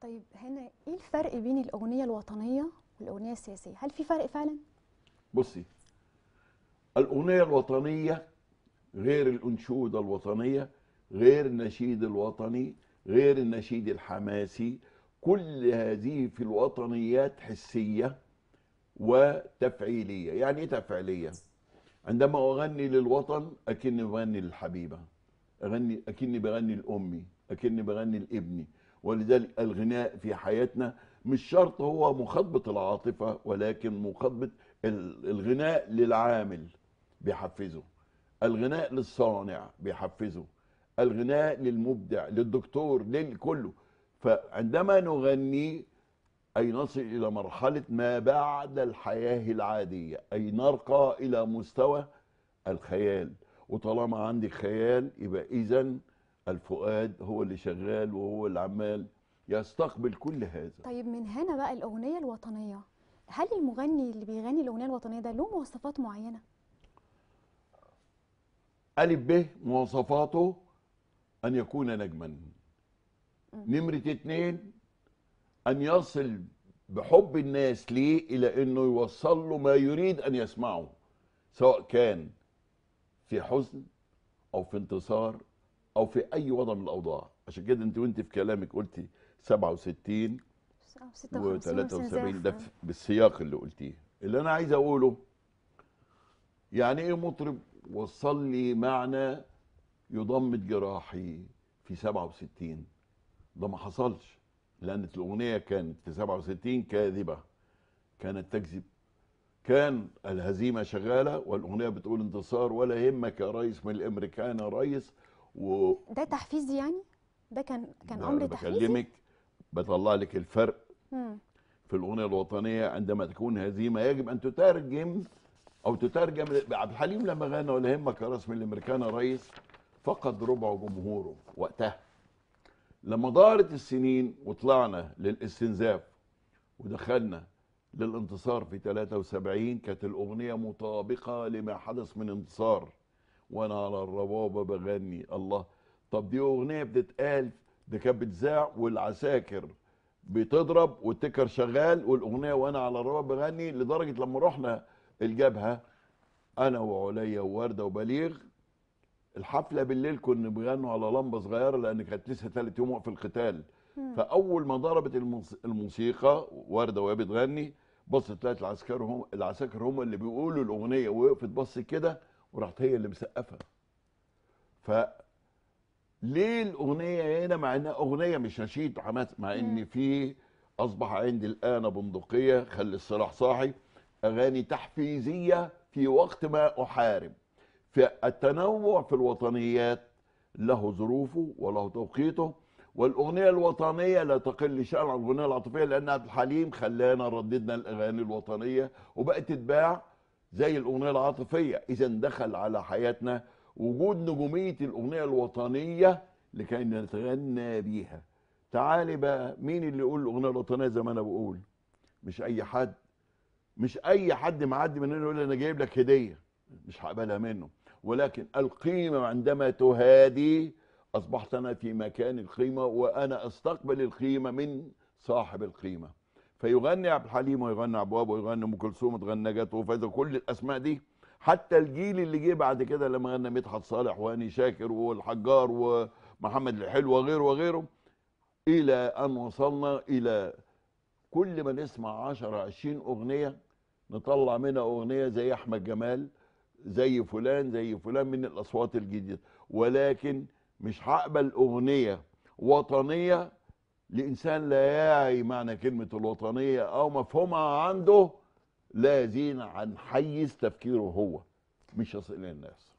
طيب هنا ايه الفرق بين الاغنيه الوطنيه والاغنيه السياسيه هل في فرق فعلا بصي الاغنيه الوطنيه غير الانشوده الوطنيه غير النشيد الوطني غير النشيد الحماسي كل هذه في الوطنيات حسيه وتفعيليه يعني ايه تفعيليه عندما اغني للوطن اكني بغني للحبيبه اغني اكني بغني لامي اكني بغني لابني ولذلك الغناء في حياتنا مش شرط هو مخاطبة العاطفة ولكن مخاطبة الغناء للعامل بيحفزه الغناء للصانع بيحفزه الغناء للمبدع للدكتور للكله فعندما نغني أي نصل إلى مرحلة ما بعد الحياة العادية أي نرقى إلى مستوى الخيال وطالما عندي خيال يبقى إذا الفؤاد هو اللي شغال وهو اللي عمال يستقبل كل هذا طيب من هنا بقى الاغنيه الوطنيه هل المغني اللي بيغني الاغنيه الوطنيه ده له مواصفات معينه ألف ب مواصفاته أن يكون نجما نمرة اتنين أن يصل بحب الناس ليه إلى أنه يوصل له ما يريد أن يسمعه سواء كان في حزن أو في انتصار او في اي وضع من الاوضاع عشان كده انت وانت في كلامك قلتي 67 و 73 ده بالسياق اللي قلتيه اللي انا عايز اقوله يعني ايه مطرب وصل لي معنى يضمد جراحي في 67 ده ما حصلش لان الاغنيه كانت في 67 كاذبه كانت تكذب كان الهزيمه شغاله والاغنيه بتقول انتصار ولا يهمك يا ريس من الامريكان يا ريس و... ده تحفيز يعني ده كان كان امر تحفيزي بكلمك بطلع لك الفرق مم. في الاغنيه الوطنيه عندما تكون هزيمه يجب ان تترجم او تترجم عبد الحليم لما غنى ولا يهمك رسم الامريكان الرئيس فقد ربع جمهوره وقتها لما دارت السنين وطلعنا للاستنزاف ودخلنا للانتصار في 73 كانت الاغنيه مطابقه لما حدث من انتصار وانا على الربابه بغني الله طب دي اغنيه بتتقال ده كانت بتذاع والعساكر بتضرب والتكر شغال والاغنيه وانا على الربابه بغني لدرجه لما رحنا الجبهه انا وعليا وورده وبليغ الحفله بالليل كنا بيغنوا على لمبه صغيره لان كانت لسه ثالث يوم وقف القتال فاول ما ضربت الموسيقى ورده وهي بتغني بصت لقت العسكر هم العساكر هم اللي بيقولوا الاغنيه ووقفت بصت كده وراحت هي اللي مسقفه ف ليه الاغنيه هنا مع انها اغنيه مش نشيد حماس مع ان في اصبح عندي الان بندقيه خلي السلاح صاحي اغاني تحفيزيه في وقت ما احارب فالتنوع في الوطنيات له ظروفه وله توقيته والاغنيه الوطنيه لا تقل شان عن الاغنيه العاطفيه لان عبد الحليم خلانا رددنا الاغاني الوطنيه وبقت تتباع زي الاغنيه العاطفيه اذا دخل على حياتنا وجود نجوميه الاغنيه الوطنيه لكي نتغنى بيها تعالي بقى مين اللي يقول الاغنيه الوطنيه زي ما انا بقول مش اي حد مش اي حد معدي مننا يقول انا جايب لك هديه مش هقبلها منه ولكن القيمه عندما تهادي اصبحت انا في مكان القيمه وانا استقبل القيمه من صاحب القيمه فيغني عبد الحليم ويغني ابواب ويغني ام كلثوم تغنى جت وفايزه كل الاسماء دي حتى الجيل اللي جه بعد كده لما غنى مدحت صالح وهاني شاكر والحجار ومحمد الحلو وغيره وغيره الى ان وصلنا الى كل ما نسمع 10 20 اغنيه نطلع منها اغنيه زي احمد جمال زي فلان زي فلان من الاصوات الجديده ولكن مش هقبل اغنيه وطنيه لإنسان لا يعي معنى كلمة الوطنية أو مفهومها عنده لا يزين عن حيز تفكيره هو مش يصل الناس